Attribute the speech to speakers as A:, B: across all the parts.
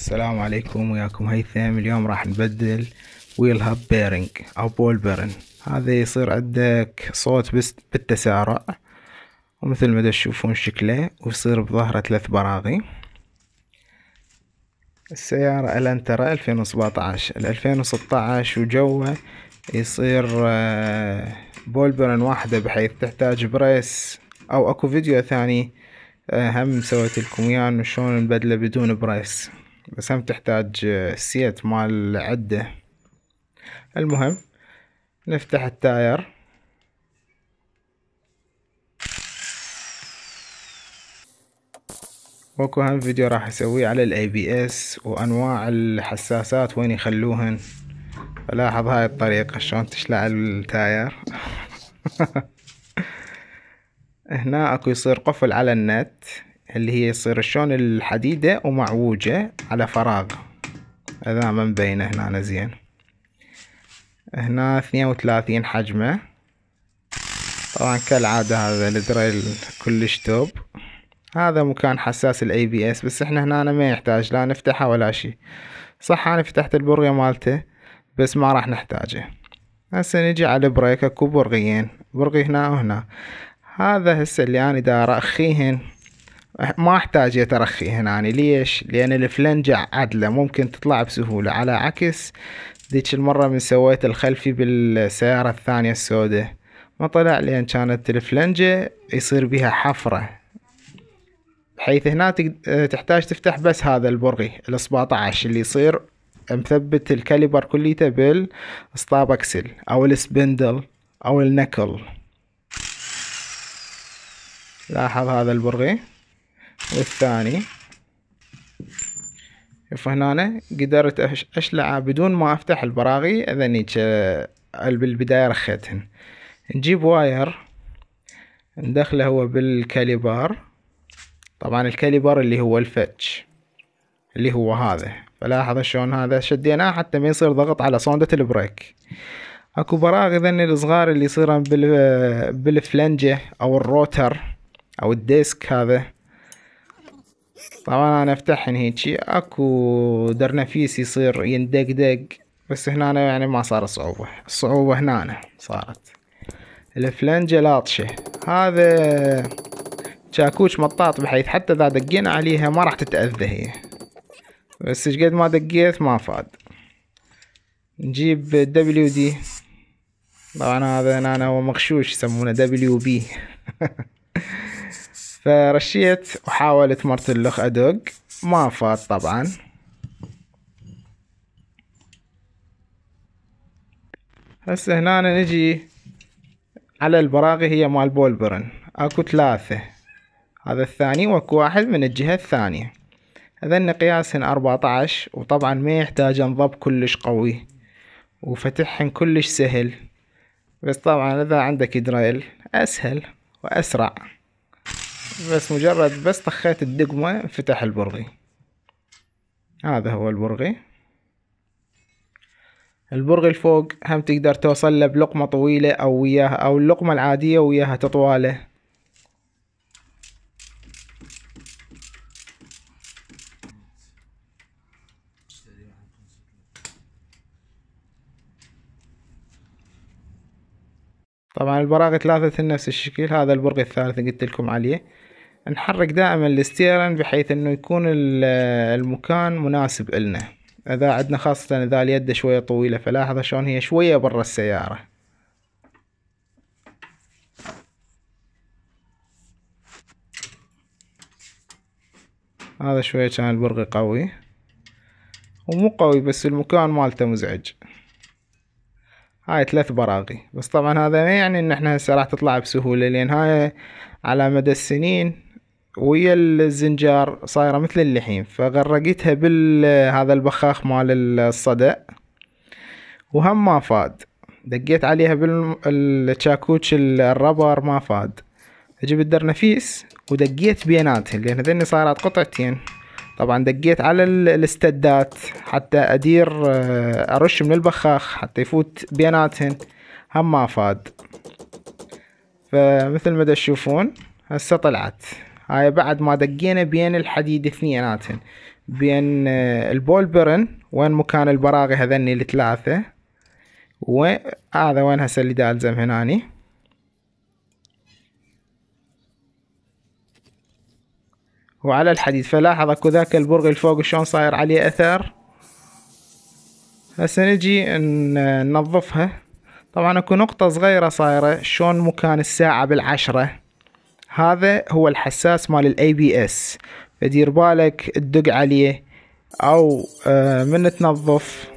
A: السلام عليكم وياكم هيثم اليوم راح نبدل ويل هاب بيرنج او بول بيرن هذا يصير عندك صوت بس بالتسارع ومثل ما تشوفون شكله ويصير بظهره ثلاث براغي السيارة الانترا 2017 ال 2016 وجوه يصير بول آه، بيرن واحدة بحيث تحتاج بريس او اكو فيديو ثاني آه، هم سويت لكم اياه يعني شلون نبدله بدون برايس بس هم تحتاج سيت مال عدة المهم نفتح التاير واكو هم فيديو راح اسويه على الاي بي اس وانواع الحساسات وين يخلوهن فلاحظ هاي الطريقة شلون تشلع التاير هنا اكو يصير قفل على النت اللي هي يصير شلون الحديدة ومعوجة على فراغ هذا ما مبينة هنا زين هنا اثنين وثلاثين حجمه طبعا كالعادة هذا الدريل كلش توب هذا مكان حساس الاي بي اس بس احنا هنا ما يحتاج لا نفتحه ولا شي صح انا فتحت البرغي مالته بس ما راح نحتاجه هسه نجي على البريك اكو برغيين برغي هنا وهنا هذا هسه اللي انا دا ارخيهن ما احتاج يترخي هنا ليش لان الفلنجة عدلة ممكن تطلع بسهولة على عكس ذيك المرة من سويت الخلفي بالسيارة الثانية السوداء ما طلع لان كانت الفلنجة يصير بها حفرة بحيث هنا تحتاج تفتح بس هذا البرغي ال 17 اللي يصير مثبت الكاليبر كليته بالسطاب اكسل او السبندل او النكل لاحظ هذا البرغي والثاني أنا قدرت اشلع بدون ما أفتح البراغي إذن هيج آه، بالبداية رخيتهن نجيب واير ندخله هو بالكاليبر طبعا الكاليبر اللي هو الفتش اللي هو هذا فلاحظ شلون هذا شديناه حتى ما يصير ضغط على صوندة البريك اكو براغي ذن الصغار اللي يصيرن بالفلنجة او الروتر او الديسك هذا طبعا انا افتحن هيجي اكو درنفيس يصير يندقدق بس هنا أنا يعني ما صار صعوبة الصعوبة هنا أنا صارت الفلنجة لاطشة هذا شاكوش مطاط بحيث حتى اذا دقينا عليها ما راح تتأذى هي بس ايش قد ما دقيت ما فاد نجيب دبليو دي طبعا هذا هنا هو مغشوش يسمونه دبليو بي فرشيت وحاولت مرت اللخ ادق ما فات طبعا هسه هنا نجي على البراغي هي مال بولبرن اكو ثلاثة هذا الثاني واكو واحد من الجهة الثانية هذن قياسهن اربعة عشر وطبعا ما يحتاجن ضب كلش قوي وفتحهن كلش سهل بس طبعا اذا عندك دريل اسهل واسرع بس مجرد بس طخيت الدقمة انفتح البرغي هذا هو البرغي البرغي الفوق هم تقدر توصل له بلقمة طويلة او وياها او اللقمة العادية وياها تطواله طبعا البراغي ثلاثة نفس الشكل هذا البرغي الثالث قلت لكم عليه نحرك دائما الستيرن بحيث انه يكون المكان مناسب لنا اذا عندنا خاصة اذا اليد شوية طويلة فلاحظ شلون هي شوية برا السيارة هذا شوية كان البرغي قوي ومو قوي بس المكان مالته مزعج هاي ثلاث براغي بس طبعا هذا ما يعني ان احنا هسه راح تطلع بسهولة لان هاي على مدى السنين ويا الزنجار صايرة مثل اللحين فغرقتها بال هذا البخاخ مال الصدأ وهم ما فاد دقيت عليها بالتشاكوتش الربر ما فاد اجيب الدرنفيس ودقيت بيناتهم لان هذني صارت قطعتين طبعا دقيت على الاستدات حتى ادير آه، ارش من البخاخ حتى يفوت بيناتهن هم ما فاد فمثل ما تشوفون هسه طلعت هاي بعد ما دقينا بين الحديد اثنيناتهن بين آه، البول برن وين مكان البراغي هذني الثلاثة وهذا وين هسه اللي دالزم هناني وعلى الحديد فلاحظ اكو ذاك البرغ الفوق شلون صاير عليه اثر هسه نجي ننظفها طبعا اكو نقطة صغيرة صايرة شلون مكان الساعة بالعشرة هذا هو الحساس مال الاي بي اس فدير بالك تدق عليه او آه، من تنظف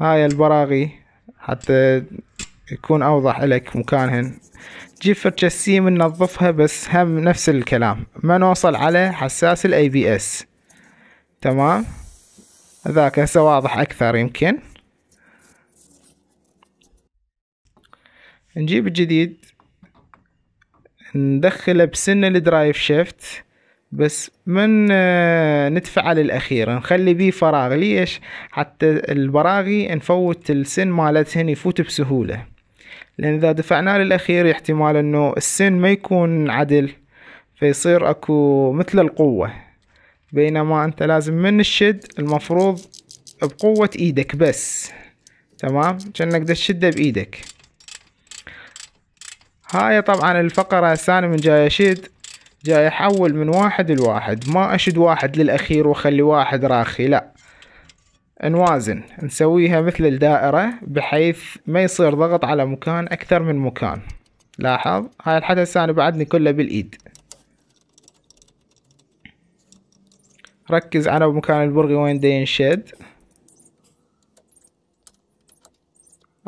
A: هاي البراغي حتى يكون اوضح لك مكانهن جيب فرشة السيم ننظفها بس هم نفس الكلام ما نوصل على حساس الاي بي اس تمام ذاك هسه واضح اكثر يمكن نجيب الجديد ندخله بسن الدرايف شيفت بس من آه، نتفعل الاخير نخلي بيه فراغ ليش حتى البراغي نفوت السن مالتهن يفوت بسهوله لأن إذا دفعناه للأخير احتمال أنه السن ما يكون عدل فيصير أكو مثل القوة بينما أنت لازم من الشد المفروض بقوة إيدك بس تمام كأنك تشده بإيدك هاي طبعا الفقرة الثانية من جاي أشد جاي أحول من واحد لواحد ما أشد واحد للأخير وأخلي واحد راخي لأ نوازن نسويها مثل الدائرة بحيث ما يصير ضغط على مكان أكثر من مكان لاحظ هاي الحدث أنا بعدني كله بالإيد ركز على مكان البرغي وين دا ينشد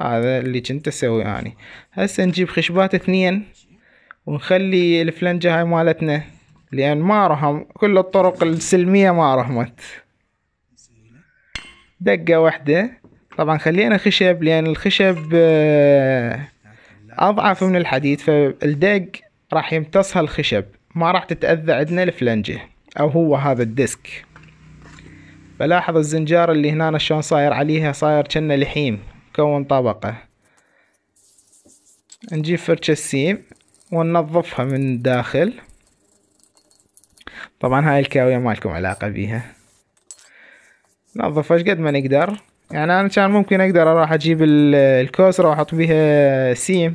A: هذا اللي كنت أسوي أني هسه نجيب خشبات اثنين ونخلي الفلنجة هاي مالتنا لأن ما رحم كل الطرق السلمية ما رحمت دقة واحدة طبعا خلينا خشب لأن الخشب آه، أضعف من الحديد فالدق راح يمتصها الخشب ما راح تتأذى عندنا الفلنجة أو هو هذا الديسك بلاحظ الزنجار اللي هنا شلون صاير عليها صاير كنا لحيم مكون طبقة نجيب فرشة السيم وننظفها من الداخل طبعا هاي الكاوية ما لكم علاقة بيها نظف ايش قد ما نقدر يعني انا كان ممكن اقدر اروح اجيب الكوسرة واحط بيها سيم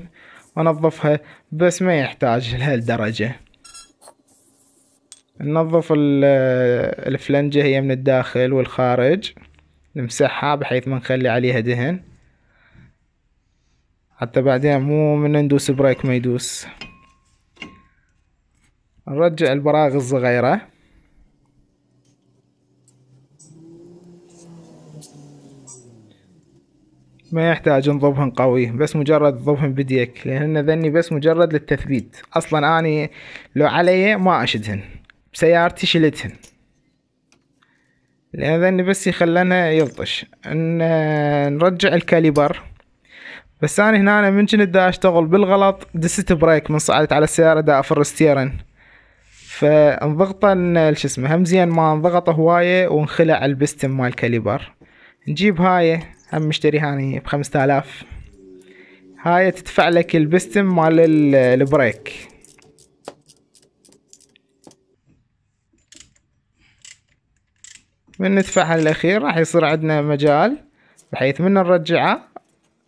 A: وانظفها بس ما يحتاج لهالدرجة ننظف الفلنجة هي من الداخل والخارج نمسحها بحيث ما نخلي عليها دهن حتى بعدين مو من ندوس بريك ما يدوس نرجع البراغي الصغيرة ما يحتاج نظبهن قوي بس مجرد ضبهم بديك لأن ذني بس مجرد للتثبيت أصلا أني لو علي ما أشدهن بسيارتي شلتهن لأن ذني بس يخلنا يلطش إن نرجع الكاليبر بس أنا هنا أنا من كنت دا أشتغل بالغلط دست بريك من صعدت على السيارة دا أفر ستيرن فانضغطه شو اسمه هم زين ما انضغط هواية وانخلع البستم مال الكاليبر نجيب هاي هم مشتريها يعني ب 5000 هاي تدفع لك البستم مال البريك من ندفعها الأخير راح يصير عندنا مجال بحيث من نرجعه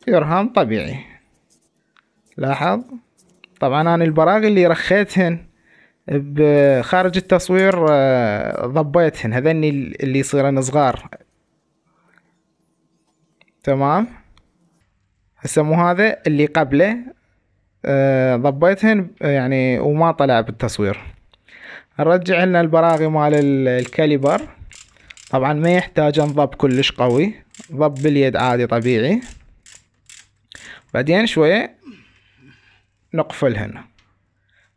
A: يرهن طبيعي لاحظ طبعا أنا البراغي اللي رخيتهن بخارج التصوير آه، ضبيتهن هذني اللي يصيرن صغار تمام هسه مو هذا اللي قبله آه، ضبيتهن آه، يعني وما طلع بالتصوير نرجع لنا البراغي مال الكاليبر طبعا ما يحتاج ضب كلش قوي ضب باليد عادي طبيعي بعدين شوية نقفلهن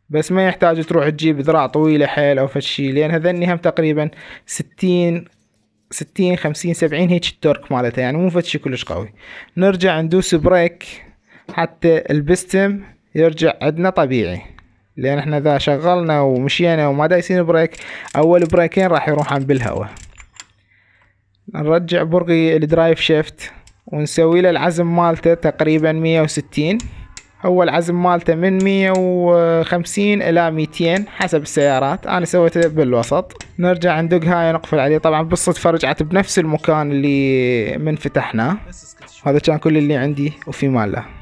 A: بس ما يحتاج تروح تجيب ذراع طويلة حيل أو فشي لأن هذني هم تقريبا ستين ستين خمسين سبعين هيك التورك مالته يعني مو فتشي كلش قوي نرجع ندوس بريك حتى البستم يرجع عندنا طبيعي لان احنا اذا شغلنا ومشينا وما دايسين بريك اول بريكين راح يروحان بالهواء نرجع برغي الدرايف شيفت ونسوي له العزم مالته تقريبا مية وستين هو العزم مالته من 150 الى 200 حسب السيارات انا سويته بالوسط نرجع ندق هاي نقفل عليه طبعا بالصدفة رجعت بنفس المكان اللي من فتحناه هذا كان كل اللي عندي وفي ماله